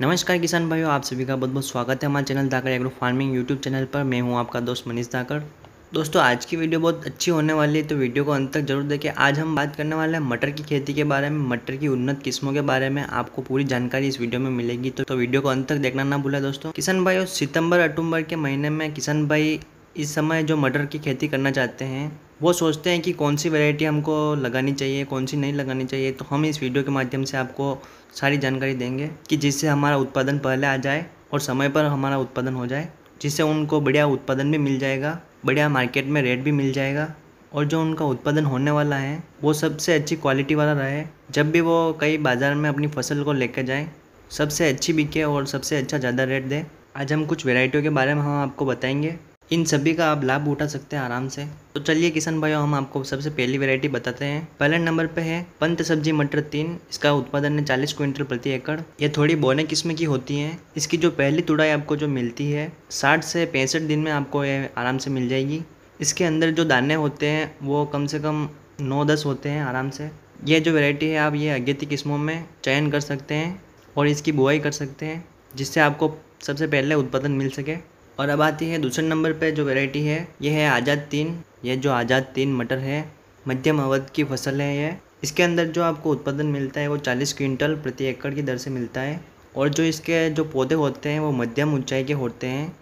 नमस्कार किसान भाइयों आप सभी का बहुत बहुत स्वागत है हमारे channel Dhakar agro farming YouTube channel पर मैं हूं आपका दोस्त मनीष धाकर दोस्तों आज की वीडियो बहुत अच्छी होने वाली है तो वीडियो को अंत तक जरूर देखें आज हम बात करने वाले हैं मटर की खेती के बारे में मटर की उन्नत किस्मों के बारे में आपको पूरी जानकारी इस वीडियो में मिलेगी तो, तो वीडियो को अंत तक देखना ना भूला दोस्तों किसान भाई सितंबर अक्टूबर के महीने में किसान भाई इस समय जो मटर की खेती करना चाहते हैं वो सोचते हैं कि कौन सी वैरायटी हमको लगानी चाहिए कौन सी नहीं लगानी चाहिए तो हम इस वीडियो के माध्यम से आपको सारी जानकारी देंगे कि जिससे हमारा उत्पादन पहले आ जाए और समय पर हमारा उत्पादन हो जाए जिससे उनको बढ़िया उत्पादन भी मिल जाएगा बढ़िया मार्केट में रेट भी मिल जाएगा और जो उनका उत्पादन होने वाला है वो सबसे अच्छी क्वालिटी वाला रहे जब भी वो कई बाज़ार में अपनी फसल को लेकर जाएँ सबसे अच्छी बिके और सबसे अच्छा ज़्यादा रेट दे आज हम कुछ वेराइटियों के बारे में हम आपको बताएंगे इन सभी का आप लाभ उठा सकते हैं आराम से तो चलिए किसान भाइयों हम आपको सबसे पहली वैरायटी बताते हैं पहले नंबर पे है पंत सब्जी मटर तीन इसका उत्पादन है चालीस क्विंटल प्रति एकड़ ये थोड़ी बोने किस्म की होती है इसकी जो पहली तुड़ाई आपको जो मिलती है साठ से पैंसठ दिन में आपको ये आराम से मिल जाएगी इसके अंदर जो दाने होते हैं वो कम से कम नौ दस होते हैं आराम से ये जो वेरायटी है आप ये अगेती किस्मों में चयन कर सकते हैं और इसकी बुआई कर सकते हैं जिससे आपको सबसे पहले उत्पादन मिल सके और अब आती है दूसरे नंबर पे जो वेराइटी है ये है आज़ाद तीन ये जो आज़ाद तीन मटर है मध्यम अवध की फसल है ये इसके अंदर जो आपको उत्पादन मिलता है वो चालीस क्विंटल प्रति एकड़ की दर से मिलता है और जो इसके जो पौधे होते हैं वो मध्यम ऊंचाई के होते हैं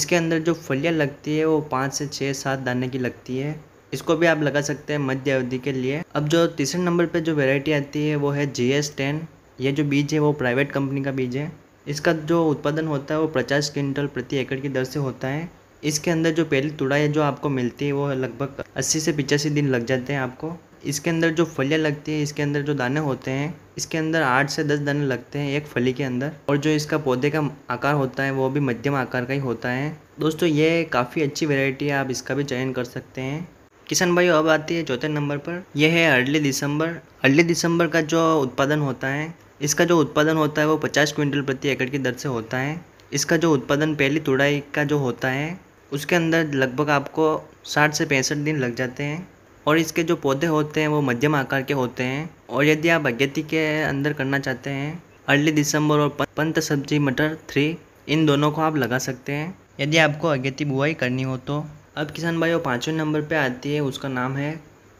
इसके अंदर जो फलियाँ लगती है वो पाँच से छः सात दाने की लगती है इसको भी आप लगा सकते हैं मध्य अवधि के लिए अब जो तीसरे नंबर पर जो वेराइटी आती है वो है जी एस टेन ये जो बीज है वो प्राइवेट कंपनी का बीज है इसका जो उत्पादन होता है वो पचास क्विंटल प्रति एकड़ की दर से होता है इसके अंदर जो पहली तुड़ाई जो आपको मिलती है वो लगभग अस्सी से पिचासी दिन लग जाते हैं आपको इसके अंदर जो फलियाँ लगती है इसके अंदर जो दाने होते हैं इसके अंदर आठ से दस दाने लगते हैं एक फली के अंदर और जो इसका पौधे का आकार होता है वो भी मध्यम आकार का ही होता है दोस्तों ये काफ़ी अच्छी वेराइटी है आप इसका भी चयन कर सकते हैं किसान भाई अब आती है चौथे नंबर पर यह है अर्ली दिसंबर अर्ली दिसंबर का जो उत्पादन होता है इसका जो उत्पादन होता है वो पचास क्विंटल प्रति एकड़ की दर से होता है इसका जो उत्पादन पहली तुड़ाई का जो होता है उसके अंदर लगभग आपको साठ से पैंसठ दिन लग जाते हैं और इसके जो पौधे होते हैं वो मध्यम आकार के होते हैं और यदि आप अगेती के अंदर करना चाहते हैं अर्ली दिसंबर और पंत सब्जी मटर थ्री इन दोनों को आप लगा सकते हैं यदि आपको अगेती बुआई करनी हो तो अब किसान भाई वो पाँचवें नंबर पे आती है उसका नाम है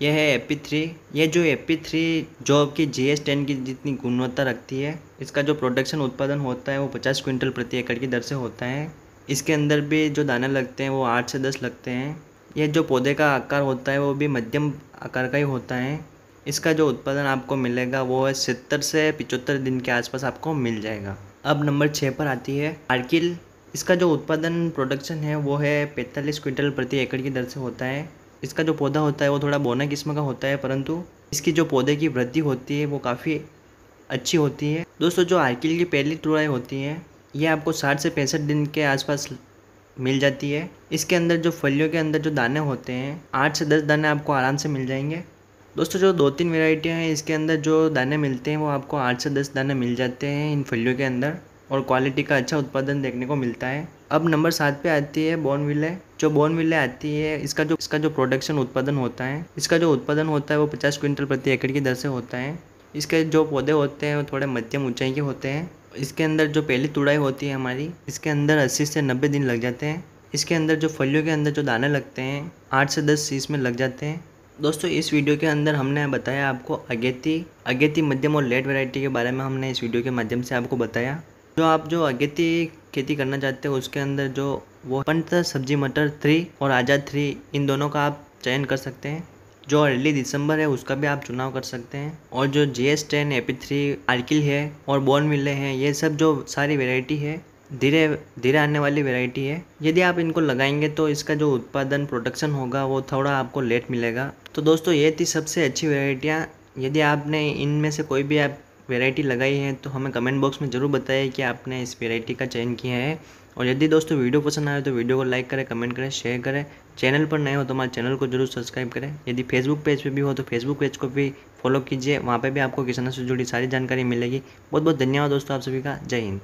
यह है एपी थ्री यह जो एपी थ्री जॉब की जी एस टेन की जितनी गुणवत्ता रखती है इसका जो प्रोडक्शन उत्पादन होता है वो पचास क्विंटल प्रति एकड़ की दर से होता है इसके अंदर भी जो दाना लगते हैं वो आठ से दस लगते हैं यह जो पौधे का आकार होता है वो भी मध्यम आकार का ही होता है इसका जो उत्पादन आपको मिलेगा वो है सत्तर से पिचहत्तर दिन के आसपास आपको मिल जाएगा अब नंबर छः पर आती है आर्किल इसका जो उत्पादन प्रोडक्शन है वो है पैंतालीस क्विंटल प्रति एकड़ की दर से होता है इसका जो पौधा होता है वो थोड़ा बोना किस्म का होता है परंतु इसकी जो पौधे की वृद्धि होती है वो काफ़ी अच्छी होती है दोस्तों जो आर्किल की पहली तुड़ाई होती है ये आपको साठ से पैंसठ दिन के आसपास मिल जाती है इसके अंदर जो फलियों के अंदर जो दाने होते हैं आठ से दस दाने आपको आराम से मिल जाएंगे दोस्तों जो दो तीन वेराइटियाँ हैं इसके अंदर जो दाने मिलते हैं वो आपको आठ से दस दाने मिल जाते हैं इन फलियों के अंदर और क्वालिटी का अच्छा उत्पादन देखने को मिलता है अब नंबर सात पे आती है बॉर्नविले जो बोन मिले आती है इसका जो इसका जो प्रोडक्शन उत्पादन होता है इसका जो उत्पादन होता है वो पचास क्विंटल प्रति एकड़ की दर से होता है इसके जो पौधे होते हैं वो थोड़े मध्यम ऊंचाई के होते हैं इसके अंदर जो पहली तुड़ाई होती है हमारी इसके अंदर अस्सी से नब्बे दिन लग जाते हैं इसके अंदर जो फलियों के अंदर जो दाने लगते हैं आठ से दस सीस में लग जाते हैं दोस्तों इस वीडियो के अंदर हमने बताया आपको अगेती अगेती मध्यम और लेट वैरायटी के बारे में हमने इस वीडियो के माध्यम से आपको बताया जो आप जो अगेती खेती करना चाहते हो उसके अंदर जो वो पंत तो सब्जी मटर थ्री और आज़ाद थ्री इन दोनों का आप चयन कर सकते हैं जो अर्ली दिसंबर है उसका भी आप चुनाव कर सकते हैं और जो G S ten A P three आर्किल है और बॉर्न मिले हैं ये सब जो सारी वेराइटी है धीरे धीरे आने वाली वेराइटी है यदि आप इनको लगाएंगे तो इसका जो उत्पादन प्रोडक्शन होगा वो थोड़ा आपको लेट मिलेगा तो दोस्तों ये थी सबसे अच्छी वेराइटियाँ यदि आपने इनमें से कोई भी आप वेराइटी लगाई है तो हमें कमेंट बॉक्स में ज़रूर बताइए कि आपने इस वेराइटी का चयन किया है और यदि दोस्तों वीडियो पसंद आए तो वीडियो को लाइक करें कमेंट करें शेयर करें चैनल पर नए हो तो हमारे चैनल को जरूर सब्सक्राइब करें यदि फेसबुक पेज पे भी हो तो फेसबुक पेज को भी फॉलो कीजिए वहाँ पे भी आपको किसानों से जुड़ी सारी जानकारी मिलेगी बहुत बहुत धन्यवाद दोस्तों आप सभी का जय हिंद